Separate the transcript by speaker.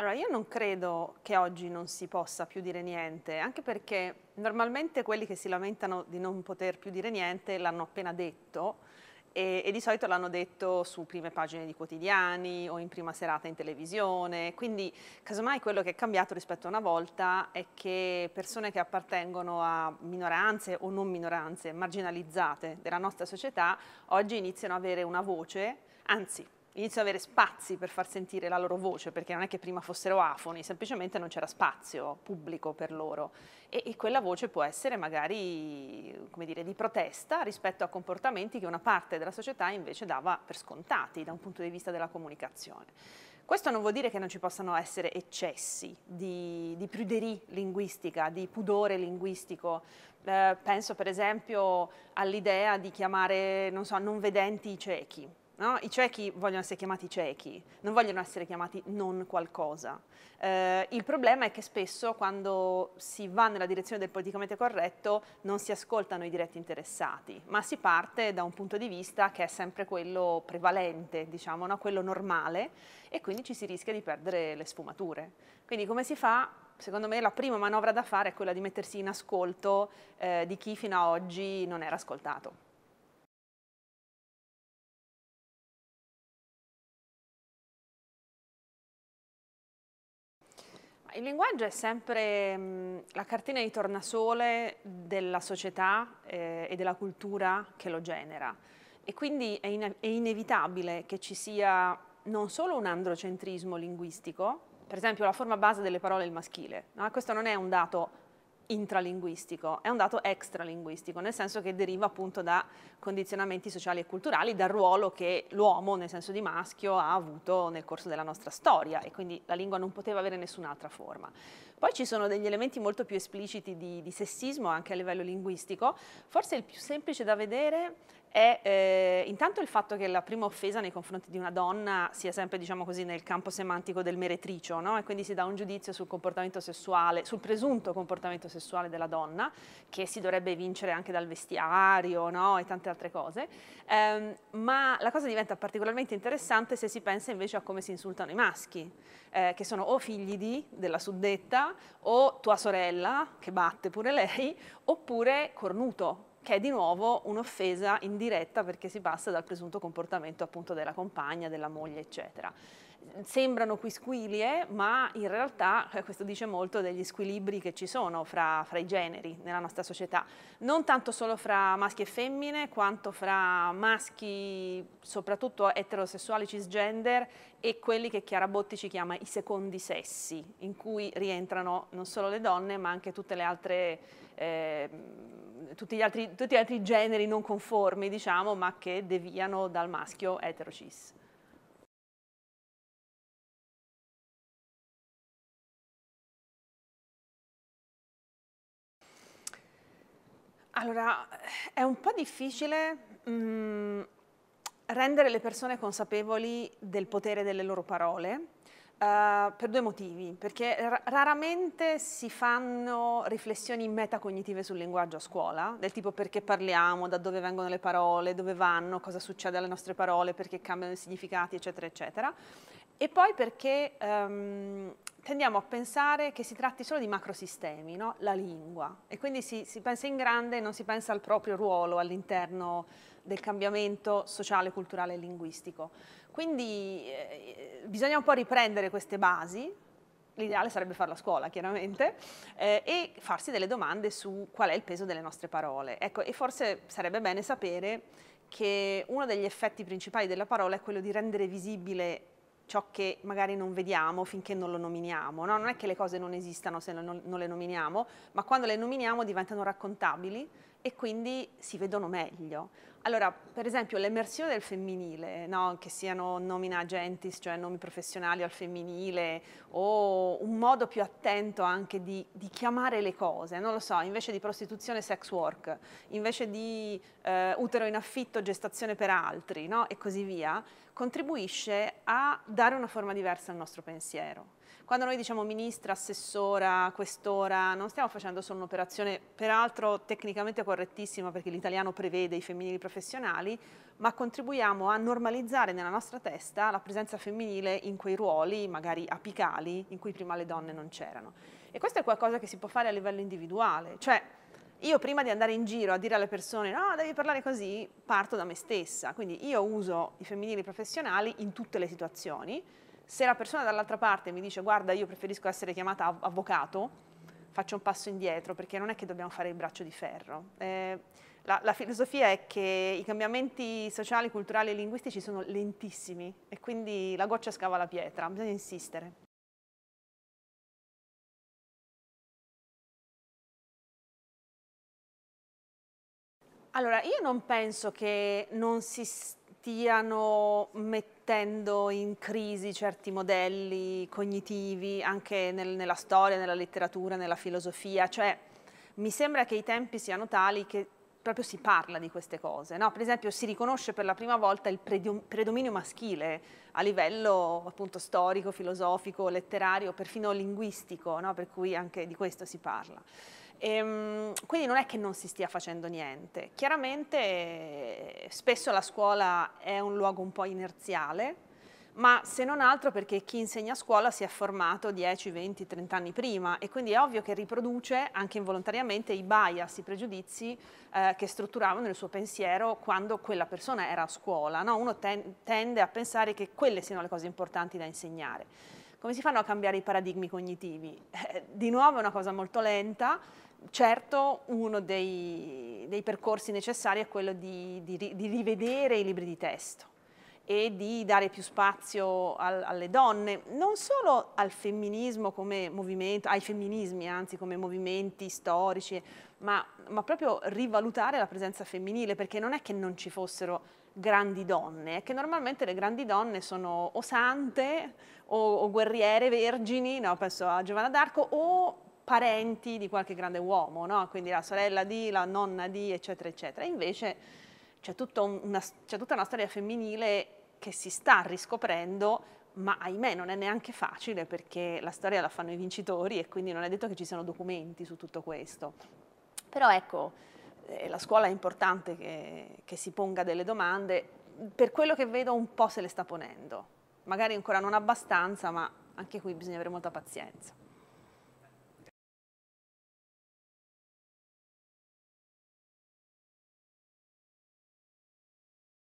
Speaker 1: Allora, io non credo che oggi non si possa più dire niente, anche perché normalmente quelli che si lamentano di non poter più dire niente l'hanno appena detto e, e di solito l'hanno detto su prime pagine di quotidiani o in prima serata in televisione, quindi casomai quello che è cambiato rispetto a una volta è che persone che appartengono a minoranze o non minoranze marginalizzate della nostra società oggi iniziano ad avere una voce, anzi iniziano ad avere spazi per far sentire la loro voce, perché non è che prima fossero afoni, semplicemente non c'era spazio pubblico per loro. E, e quella voce può essere magari, dire, di protesta rispetto a comportamenti che una parte della società invece dava per scontati da un punto di vista della comunicazione. Questo non vuol dire che non ci possano essere eccessi di, di pruderie linguistica, di pudore linguistico. Eh, penso per esempio all'idea di chiamare, non so, non vedenti i ciechi No? I ciechi vogliono essere chiamati ciechi, non vogliono essere chiamati non qualcosa. Eh, il problema è che spesso quando si va nella direzione del politicamente corretto non si ascoltano i diretti interessati, ma si parte da un punto di vista che è sempre quello prevalente, diciamo, no? quello normale, e quindi ci si rischia di perdere le sfumature. Quindi come si fa? Secondo me la prima manovra da fare è quella di mettersi in ascolto eh, di chi fino ad oggi non era ascoltato. Il linguaggio è sempre mh, mm, la cartina di tornasole della società eh, e della cultura che lo genera e quindi è, in è inevitabile che ci sia non solo un androcentrismo linguistico, per esempio la forma base delle parole è il maschile, no? questo non è un dato intralinguistico, è un dato extralinguistico, nel senso che deriva appunto da condizionamenti sociali e culturali, dal ruolo che l'uomo, nel senso di maschio, ha avuto nel corso della nostra storia e quindi la lingua non poteva avere nessun'altra forma. Poi ci sono degli elementi molto più espliciti di, di sessismo anche a livello linguistico, forse il più semplice da vedere è eh, intanto il fatto che la prima offesa nei confronti di una donna sia sempre, diciamo così, nel campo semantico del meretricio, no? E quindi si dà un giudizio sul comportamento sessuale, sul presunto comportamento sessuale della donna, che si dovrebbe vincere anche dal vestiario, no? E tante altre cose. Ehm, ma la cosa diventa particolarmente interessante se si pensa invece a come si insultano i maschi, eh, che sono o figli di, della suddetta, o tua sorella, che batte pure lei, oppure cornuto, che è di nuovo un'offesa indiretta perché si passa dal presunto comportamento appunto della compagna, della moglie, eccetera sembrano quisquilie, ma in realtà eh, questo dice molto degli squilibri che ci sono fra, fra, i generi nella nostra società, non tanto solo fra maschi e femmine, quanto fra maschi, soprattutto eterosessuali cisgender, e quelli che Chiara Botti ci chiama i secondi sessi, in cui rientrano non solo le donne, ma anche altre, eh, tutti, gli altri, tutti gli altri generi non conformi, diciamo, ma che deviano dal maschio eterocis. Allora, è un po' difficile mh, mm, rendere le persone consapevoli del potere delle loro parole, Uh, per due motivi, perché raramente si fanno riflessioni metacognitive sul linguaggio a scuola, del tipo perché parliamo, da dove vengono le parole, dove vanno, cosa succede alle nostre parole, perché cambiano i significati, eccetera, eccetera. E poi perché um, tendiamo a pensare che si tratti solo di macrosistemi, no? la lingua, e quindi si, si pensa in grande e non si pensa al proprio ruolo all'interno del cambiamento sociale, culturale e linguistico. Quindi eh, bisogna un po' riprendere queste basi, l'ideale sarebbe farlo a scuola chiaramente, eh, e farsi delle domande su qual è il peso delle nostre parole. Ecco, e forse sarebbe bene sapere che uno degli effetti principali della parola è quello di rendere visibile ciò che magari non vediamo finché non lo nominiamo. No? Non è che le cose non esistano se non, non, le nominiamo, ma quando le nominiamo diventano raccontabili e quindi si vedono meglio. Allora, per esempio, l'emersione del femminile, no? che siano nomina agentis, cioè nomi professionali al femminile, o un modo più attento anche di, di chiamare le cose, non lo so, invece di prostituzione sex work, invece di eh, utero in affitto, gestazione per altri, no? e così via, contribuisce a dare una forma diversa al nostro pensiero. Quando noi diciamo ministra, assessora, questora, non stiamo facendo solo un'operazione, peraltro tecnicamente correttissima perché l'italiano prevede i femminili professionali, ma contribuiamo a normalizzare nella nostra testa la presenza femminile in quei ruoli, magari apicali, in cui prima le donne non c'erano. E questo è qualcosa che si può fare a livello individuale, cioè io prima di andare in giro a dire alle persone no, devi parlare così, parto da me stessa. Quindi io uso i femminili professionali in tutte le situazioni. Se la persona dall'altra parte mi dice guarda io preferisco essere chiamata av- avvocato, faccio un passo indietro perché non è che dobbiamo fare il braccio di ferro. Eh, la, la, filosofia è che i cambiamenti sociali, culturali e linguistici sono lentissimi e quindi la goccia scava la pietra, bisogna insistere. Allora, io non penso che non si stiano mettendo in crisi certi modelli cognitivi anche nel, nella storia, nella letteratura, nella filosofia, cioè mi sembra che i tempi siano tali che proprio si parla di queste cose, no? per esempio si riconosce per la prima volta il predominio maschile a livello appunto storico, filosofico, letterario, perfino linguistico, no? per cui anche di questo si parla. E, ehm, quindi non è che non si stia facendo niente. Chiaramente eh, spesso la scuola è un luogo un po' inerziale, ma se non altro perché chi insegna a scuola si è formato 10, 20, 30 anni prima e quindi è ovvio che riproduce anche involontariamente i bias, i pregiudizi eh, che strutturavano il suo pensiero quando quella persona era a scuola. No? Uno ten tende a pensare che quelle siano le cose importanti da insegnare. Come si fanno a cambiare i paradigmi cognitivi? Eh, di nuovo è una cosa molto lenta, certo uno dei, dei percorsi necessari è quello di, di, di, rivedere i libri di testo e di dare più spazio al, alle donne, non solo al femminismo come movimento, ai femminismi anzi come movimenti storici, ma, ma proprio rivalutare la presenza femminile, perché non è che non ci fossero grandi donne, che normalmente le grandi donne sono o sante o, o guerriere, vergini, no? penso a Giovanna d'Arco, o parenti di qualche grande uomo, no? quindi la sorella di, la nonna di, eccetera, eccetera. Invece c'è tutta una, c'è tutta una storia femminile che si sta riscoprendo ma ahimè non è neanche facile perché la storia la fanno i vincitori e quindi non è detto che ci siano documenti su tutto questo. Però ecco, eh, la scuola è importante che, che si ponga delle domande, per quello che vedo un po' se le sta ponendo, magari ancora non abbastanza, ma anche qui bisogna avere molta pazienza.